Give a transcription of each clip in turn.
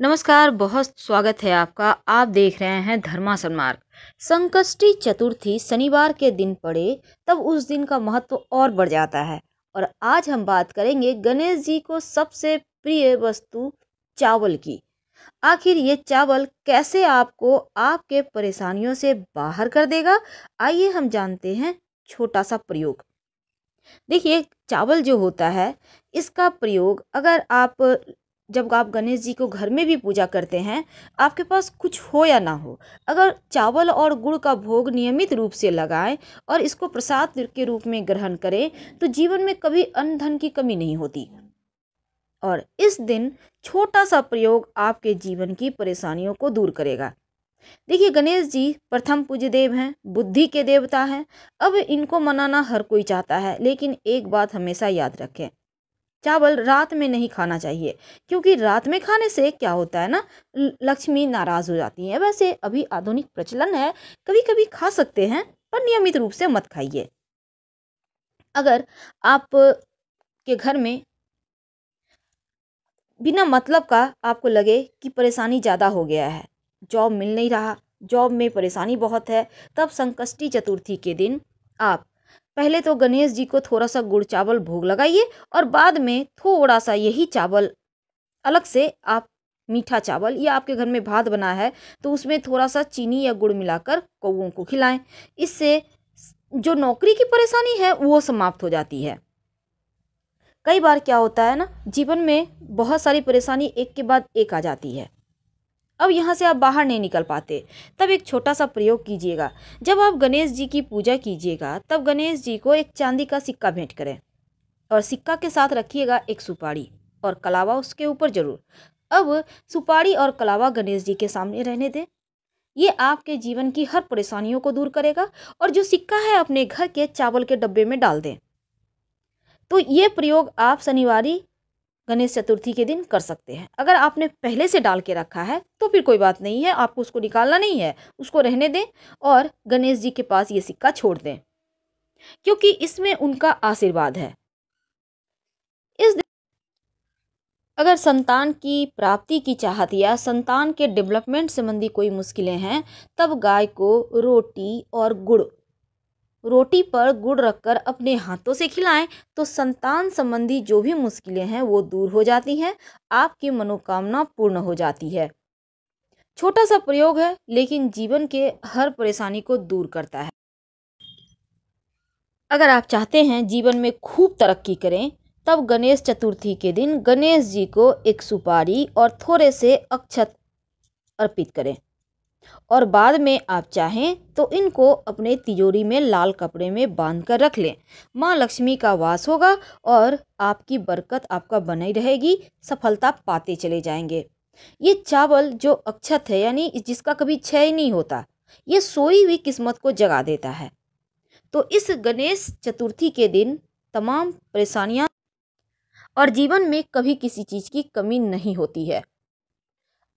नमस्कार बहुत स्वागत है आपका आप देख रहे हैं धर्मासन मार्ग संकष्टी चतुर्थी शनिवार के दिन पड़े तब उस दिन का महत्व और बढ़ जाता है और आज हम बात करेंगे गणेश जी को सबसे प्रिय वस्तु चावल की आखिर ये चावल कैसे आपको आपके परेशानियों से बाहर कर देगा आइए हम जानते हैं छोटा सा प्रयोग देखिए चावल जो होता है इसका प्रयोग अगर आप जब आप गणेश जी को घर में भी पूजा करते हैं आपके पास कुछ हो या ना हो अगर चावल और गुड़ का भोग नियमित रूप से लगाएं और इसको प्रसाद के रूप में ग्रहण करें तो जीवन में कभी अन्न धन की कमी नहीं होती और इस दिन छोटा सा प्रयोग आपके जीवन की परेशानियों को दूर करेगा देखिए गणेश जी प्रथम पूज्य देव हैं बुद्धि के देवता हैं अब इनको मनाना हर कोई चाहता है लेकिन एक बात हमेशा याद रखें चावल रात में नहीं खाना चाहिए क्योंकि रात में खाने से क्या होता है ना लक्ष्मी नाराज़ हो जाती है वैसे अभी आधुनिक प्रचलन है कभी कभी खा सकते हैं पर नियमित रूप से मत खाइए अगर आप के घर में बिना मतलब का आपको लगे कि परेशानी ज़्यादा हो गया है जॉब मिल नहीं रहा जॉब में परेशानी बहुत है तब संकष्टी चतुर्थी के दिन आप पहले तो गणेश जी को थोड़ा सा गुड़ चावल भोग लगाइए और बाद में थोड़ा सा यही चावल अलग से आप मीठा चावल या आपके घर में भात बना है तो उसमें थोड़ा सा चीनी या गुड़ मिलाकर कौओं को खिलाएं इससे जो नौकरी की परेशानी है वो समाप्त हो जाती है कई बार क्या होता है ना जीवन में बहुत सारी परेशानी एक के बाद एक आ जाती है अब यहाँ से आप बाहर नहीं निकल पाते तब एक छोटा सा प्रयोग कीजिएगा जब आप गणेश जी की पूजा कीजिएगा तब गणेश जी को एक चांदी का सिक्का भेंट करें और सिक्का के साथ रखिएगा एक सुपारी और कलावा उसके ऊपर जरूर अब सुपारी और कलावा गणेश जी के सामने रहने दें ये आपके जीवन की हर परेशानियों को दूर करेगा और जो सिक्का है अपने घर के चावल के डब्बे में डाल दें तो ये प्रयोग आप शनिवार गणेश चतुर्थी के दिन कर सकते हैं अगर आपने पहले से डाल के रखा है तो फिर कोई बात नहीं है आपको उसको निकालना नहीं है उसको रहने दें और गणेश जी के पास ये सिक्का छोड़ दें क्योंकि इसमें उनका आशीर्वाद है इस अगर संतान की प्राप्ति की चाहत या संतान के डेवलपमेंट संबंधी कोई मुश्किलें हैं तब गाय को रोटी और गुड़ रोटी पर गुड़ रखकर अपने हाथों से खिलाएं तो संतान संबंधी जो भी मुश्किलें हैं वो दूर हो जाती हैं आपकी मनोकामना पूर्ण हो जाती है छोटा सा प्रयोग है लेकिन जीवन के हर परेशानी को दूर करता है अगर आप चाहते हैं जीवन में खूब तरक्की करें तब गणेश चतुर्थी के दिन गणेश जी को एक सुपारी और थोड़े से अक्षत अर्पित करें और बाद में आप चाहें तो इनको अपने तिजोरी में लाल कपड़े में बांध कर रख लें माँ लक्ष्मी का वास होगा और आपकी बरकत आपका बनी रहेगी सफलता पाते चले जाएंगे ये चावल जो अक्षत है यानी जिसका कभी क्षय नहीं होता ये सोई हुई किस्मत को जगा देता है तो इस गणेश चतुर्थी के दिन तमाम परेशानियाँ और जीवन में कभी किसी चीज़ की कमी नहीं होती है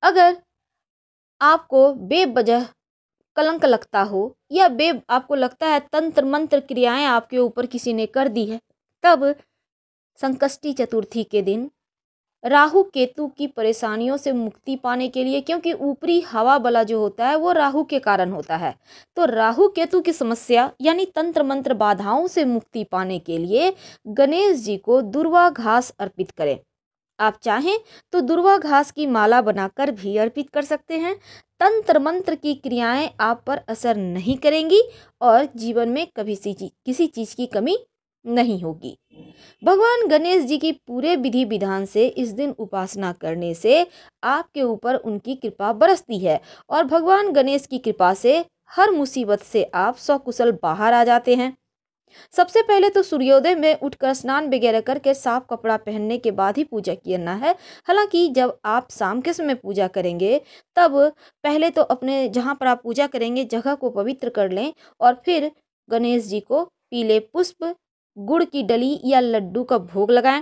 अगर आपको बेबजह कलंक लगता हो या बे आपको लगता है तंत्र मंत्र क्रियाएं आपके ऊपर किसी ने कर दी है तब संकष्टी चतुर्थी के दिन राहु केतु की परेशानियों से मुक्ति पाने के लिए क्योंकि ऊपरी हवा बला जो होता है वो राहु के कारण होता है तो राहु केतु की समस्या यानी तंत्र मंत्र बाधाओं से मुक्ति पाने के लिए गणेश जी को दुर्वा घास अर्पित करें आप चाहें तो दुर्वा घास की माला बनाकर भी अर्पित कर सकते हैं तंत्र मंत्र की क्रियाएं आप पर असर नहीं करेंगी और जीवन में कभी सी चीज किसी चीज़ की कमी नहीं होगी भगवान गणेश जी की पूरे विधि विधान से इस दिन उपासना करने से आपके ऊपर उनकी कृपा बरसती है और भगवान गणेश की कृपा से हर मुसीबत से आप सकुशल बाहर आ जाते हैं सबसे पहले तो सूर्योदय में उठकर स्नान वगैरह करके साफ कपड़ा पहनने के बाद ही पूजा करना है हालांकि जब आप शाम के समय पूजा करेंगे तब पहले तो अपने जहाँ पर आप पूजा करेंगे जगह को पवित्र कर लें और फिर गणेश जी को पीले पुष्प गुड़ की डली या लड्डू का भोग लगाएं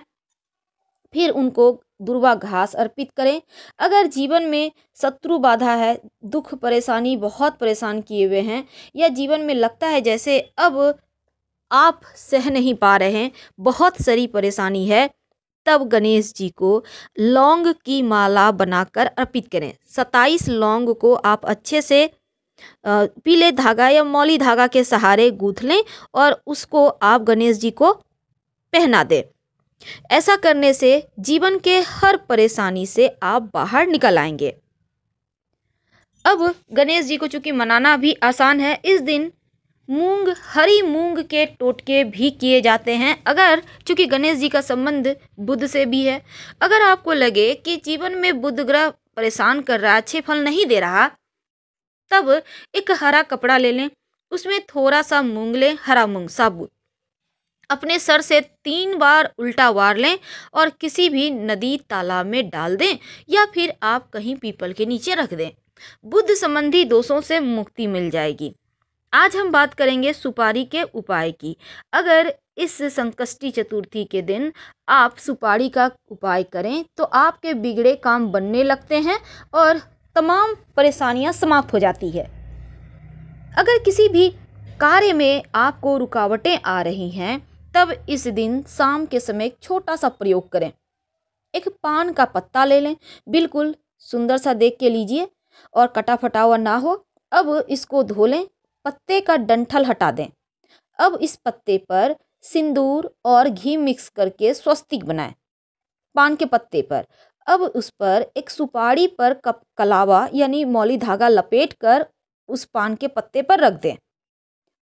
फिर उनको दुर्वा घास अर्पित करें अगर जीवन में शत्रु बाधा है दुख परेशानी बहुत परेशान किए हुए हैं या जीवन में लगता है जैसे अब आप सह नहीं पा रहे हैं बहुत सारी परेशानी है तब गणेश जी को लौंग की माला बनाकर अर्पित करें सत्ताईस लौंग को आप अच्छे से पीले धागा या मौली धागा के सहारे गूँथ लें और उसको आप गणेश जी को पहना दें ऐसा करने से जीवन के हर परेशानी से आप बाहर निकल आएंगे अब गणेश जी को चूंकि मनाना भी आसान है इस दिन मूंग हरी मूंग के टोटके भी किए जाते हैं अगर चूंकि गणेश जी का संबंध बुद्ध से भी है अगर आपको लगे कि जीवन में बुद्ध ग्रह परेशान कर रहा अच्छे फल नहीं दे रहा तब एक हरा कपड़ा ले लें उसमें थोड़ा सा मूंग लें हरा मूंग साबुत अपने सर से तीन बार उल्टा वार लें और किसी भी नदी तालाब में डाल दें या फिर आप कहीं पीपल के नीचे रख दें बुद्ध संबंधी दोषों से मुक्ति मिल जाएगी आज हम बात करेंगे सुपारी के उपाय की अगर इस संकष्टी चतुर्थी के दिन आप सुपारी का उपाय करें तो आपके बिगड़े काम बनने लगते हैं और तमाम परेशानियां समाप्त हो जाती है अगर किसी भी कार्य में आपको रुकावटें आ रही हैं तब इस दिन शाम के समय एक छोटा सा प्रयोग करें एक पान का पत्ता ले लें बिल्कुल सुंदर सा देख के लीजिए और कटा फटा हुआ ना हो अब इसको धो लें पत्ते का डंठल हटा दें अब इस पत्ते पर सिंदूर और घी मिक्स करके स्वस्तिक बनाएं पान के पत्ते पर अब उस पर एक सुपारी पर कप कलावा यानी मौली धागा लपेट कर उस पान के पत्ते पर रख दें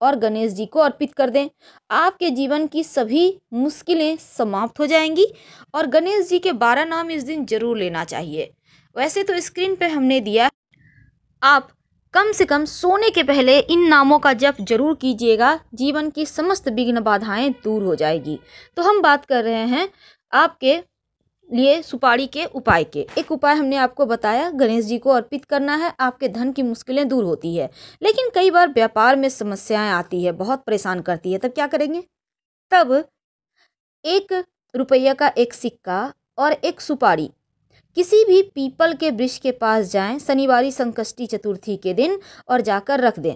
और गणेश जी को अर्पित कर दें आपके जीवन की सभी मुश्किलें समाप्त हो जाएंगी और गणेश जी के बारह नाम इस दिन जरूर लेना चाहिए वैसे तो स्क्रीन पे हमने दिया आप कम से कम सोने के पहले इन नामों का जप जरूर कीजिएगा जीवन की समस्त विघ्न बाधाएं दूर हो जाएगी तो हम बात कर रहे हैं आपके लिए सुपारी के उपाय के एक उपाय हमने आपको बताया गणेश जी को अर्पित करना है आपके धन की मुश्किलें दूर होती है लेकिन कई बार व्यापार में समस्याएं आती है बहुत परेशान करती है तब क्या करेंगे तब एक रुपया का एक सिक्का और एक सुपारी किसी भी पीपल के वृक्ष के पास जाएं शनिवार संकष्टी चतुर्थी के दिन और जाकर रख दें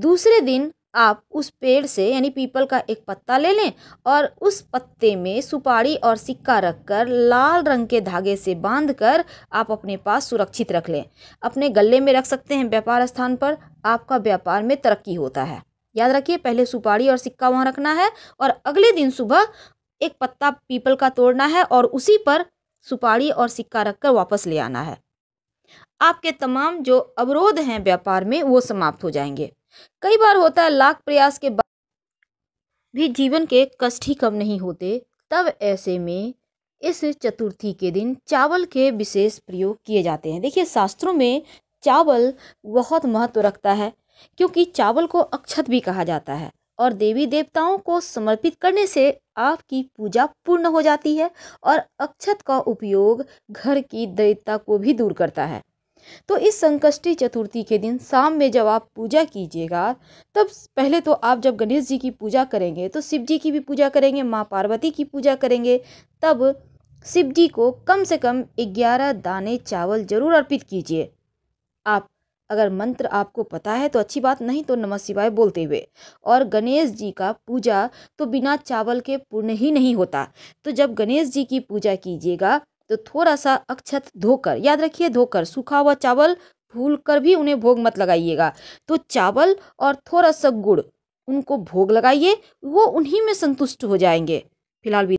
दूसरे दिन आप उस पेड़ से यानी पीपल का एक पत्ता ले लें और उस पत्ते में सुपारी और सिक्का रखकर लाल रंग के धागे से बांधकर आप अपने पास सुरक्षित रख लें अपने गले में रख सकते हैं व्यापार स्थान पर आपका व्यापार में तरक्की होता है याद रखिए पहले सुपारी और सिक्का वहाँ रखना है और अगले दिन सुबह एक पत्ता पीपल का तोड़ना है और उसी पर सुपारी और सिक्का रखकर वापस ले आना है आपके तमाम जो अवरोध हैं व्यापार में वो समाप्त हो जाएंगे कई बार होता है लाख प्रयास के बाद भी जीवन के कष्ट ही कम नहीं होते तब ऐसे में इस चतुर्थी के दिन चावल के विशेष प्रयोग किए जाते हैं देखिए शास्त्रों में चावल बहुत महत्व रखता है क्योंकि चावल को अक्षत भी कहा जाता है और देवी देवताओं को समर्पित करने से आपकी पूजा पूर्ण हो जाती है और अक्षत का उपयोग घर की दरिद्रता को भी दूर करता है तो इस संकष्टी चतुर्थी के दिन शाम में जब आप पूजा कीजिएगा तब पहले तो आप जब गणेश जी की पूजा करेंगे तो शिव जी की भी पूजा करेंगे माँ पार्वती की पूजा करेंगे तब शिव जी को कम से कम ग्यारह दाने चावल जरूर अर्पित कीजिए आप अगर मंत्र आपको पता है तो अच्छी बात नहीं तो नमः शिवाय बोलते हुए और गणेश जी का पूजा तो बिना चावल के पूर्ण ही नहीं होता तो जब गणेश जी की पूजा कीजिएगा तो थोड़ा सा अक्षत धोकर याद रखिए धोकर सूखा हुआ चावल भूल कर भी उन्हें भोग मत लगाइएगा तो चावल और थोड़ा सा गुड़ उनको भोग लगाइए वो उन्हीं में संतुष्ट हो जाएंगे फिलहाल